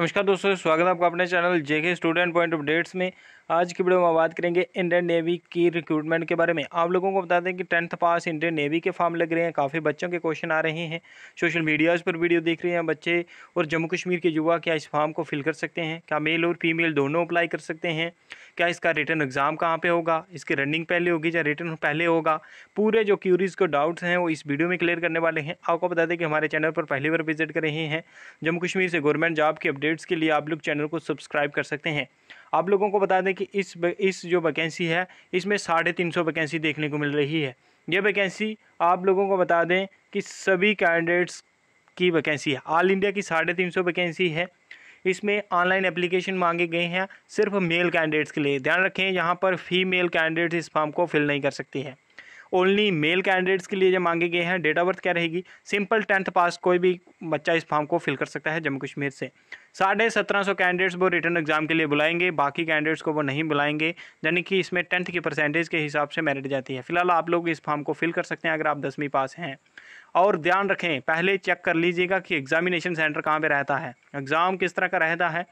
नमस्कार दोस्तों स्वागत है आपका अपने channel JK student point updates में आज की वीडियो में बात करेंगे इंडियन नेवी की रिक्रूटमेंट के बारे में आप लोगों को बता दें कि टेंथ पास इंडियन नेवी के फॉर्म लग रहे हैं काफ़ी बच्चों के क्वेश्चन आ रहे हैं सोशल मीडियाज़ पर वीडियो देख रहे हैं बच्चे और जम्मू कश्मीर के युवा क्या इस फॉर्म को फिल कर सकते हैं क्या मेल और फीमेल दोनों अप्लाई कर सकते हैं क्या इसका रिटर्न एग्ज़ाम कहाँ पर होगा इसकी रनिंग पहले होगी या रिटर्न पहले होगा पूरे जो क्यूरीज़ को डाउट्स हैं वो इस वीडियो में क्लियर करने वाले हैं आपको बता दें कि हमारे चैनल पर पहली बार विजिट कर रहे हैं जम्मू कश्मीर से गवर्नमेंट जॉब की अपडेट्स के लिए आप लोग चैनल को सब्सक्राइब कर सकते हैं आप लोगों को बता दें कि इस इस जो वैकेंसी है इसमें साढ़े तीन सौ वैकेंसी देखने को मिल रही है ये वैकेंसी आप लोगों को बता दें कि सभी कैंडिडेट्स की वैकेंसी है ऑल इंडिया की साढ़े तीन सौ वैकेंसी है इसमें ऑनलाइन एप्लीकेशन मांगे गए हैं सिर्फ मेल कैंडिडेट्स के लिए ध्यान रखें यहाँ पर फीमेल कैंडिडेट्स इस फॉर्म को फिल नहीं कर सकती हैं ओनली मेल कैंडिडेट्स के लिए जो मांगे गए हैं डेट ऑफ बर्थ क्या रहेगी सिंपल टेंथ पास कोई भी बच्चा इस फॉर्म को फिल कर सकता है जम्मू कश्मीर से साढ़े सत्रह सौ कैंडिडेट्स वो रिटर्न एग्जाम के लिए बुलाएंगे बाकी कैंडिडेट्स को वो नहीं बुलाएंगे यानी कि इसमें टेंथ की परसेंटेज के हिसाब से मेरिट जाती है फिलहाल आप लोग इस फॉर्म को फिल कर सकते हैं अगर आप दसवीं पास हैं और ध्यान रखें पहले चेक कर लीजिएगा कि एग्जामिनेशन सेंटर कहाँ पर रहता है एग्ज़ाम किस तरह का रहता है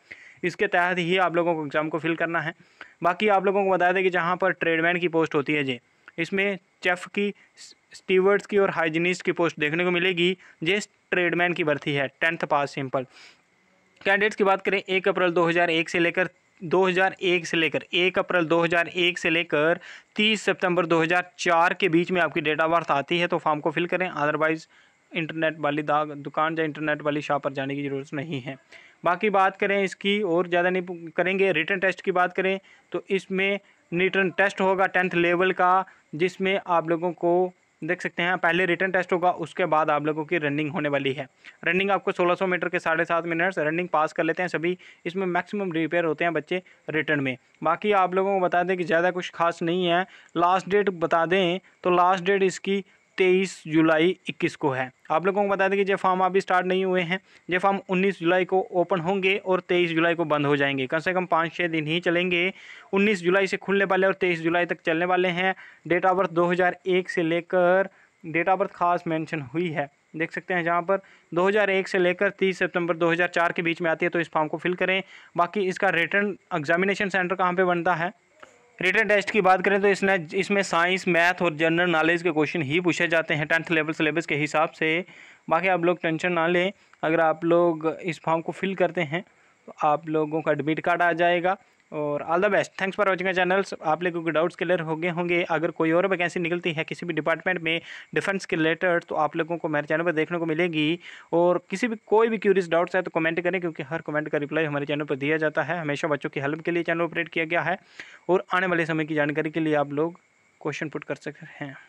इसके तहत ही आप लोगों को एग्ज़ाम को फिल करना है बाकी आप लोगों को बता दें कि जहाँ पर ट्रेडमैन की पोस्ट होती है जी इसमें चेफ की स्टीवर्ड्स की और हाइजीनिस्ट की पोस्ट देखने को मिलेगी जिस ट्रेडमैन की भर्ती है टेंथ पास सिंपल कैंडिडेट्स की बात करें एक अप्रैल 2001 से लेकर 2001 से लेकर एक अप्रैल 2001 से लेकर 30 सितंबर 2004 के बीच में आपकी डेट ऑफ बर्थ आती है तो फॉर्म को फिल करें अदरवाइज़ इंटरनेट वाली दुकान या इंटरनेट वाली शॉप पर जाने की ज़रूरत नहीं है बाकी बात करें इसकी और ज़्यादा नहीं करेंगे रिटर्न टेस्ट की बात करें तो इसमें रिटर्न टेस्ट होगा टेंथ लेवल का जिसमें आप लोगों को देख सकते हैं पहले रिटर्न टेस्ट होगा उसके बाद आप लोगों की रनिंग होने वाली है रनिंग आपको 1600 मीटर के साढ़े सात मिनट्स रनिंग पास कर लेते हैं सभी इसमें मैक्सिमम रिपेयर होते हैं बच्चे रिटर्न में बाकी आप लोगों को बता दें कि ज़्यादा कुछ खास नहीं है लास्ट डेट बता दें तो लास्ट डेट इसकी तेईस जुलाई इक्कीस को है आप लोगों को बता दें कि ये फॉर्म अभी स्टार्ट नहीं हुए हैं ये फॉर्म उन्नीस जुलाई को ओपन होंगे और तेईस जुलाई को बंद हो जाएंगे कम से कम पाँच छः दिन ही चलेंगे उन्नीस जुलाई से खुलने वाले और तेईस जुलाई तक चलने वाले हैं डेट ऑफ बर्थ दो से लेकर डेट ऑफ बर्थ खास मैंशन हुई है देख सकते हैं जहाँ पर 2001 से लेकर 30 सितंबर 2004 के बीच में आती है तो इस फॉर्म को फिल करें बाकी इसका रिटर्न एग्जामिनेशन सेंटर कहाँ पे बनता है रिटर्न टेस्ट की बात करें तो इसमें इसमें साइंस मैथ और जनरल नॉलेज के क्वेश्चन ही पूछे जाते हैं टेंथ लेवल सिलेबस के हिसाब से बाकी आप लोग टेंशन ना लें अगर आप लोग इस फॉर्म को फिल करते हैं तो आप लोगों का एडमिट कार्ड आ जाएगा और all the best thanks for watching channels आप लोगों के डाउट्स क्लियर हो गए होंगे अगर कोई और वैकेंसी निकलती है किसी भी डिपार्टमेंट में डिफेंस के रिलेटेड तो आप लोगों को मेरे चैनल पर देखने को मिलेगी और किसी भी कोई भी क्यूरियस डाउट्स है तो कमेंट करें क्योंकि हर कमेंट का रिप्लाई हमारे चैनल पर दिया जाता है हमेशा बच्चों की हेल्प के लिए चैनल ऑपरेट किया गया है और आने वाले समय की जानकारी के लिए आप लोग क्वेश्चन पुट कर सकते हैं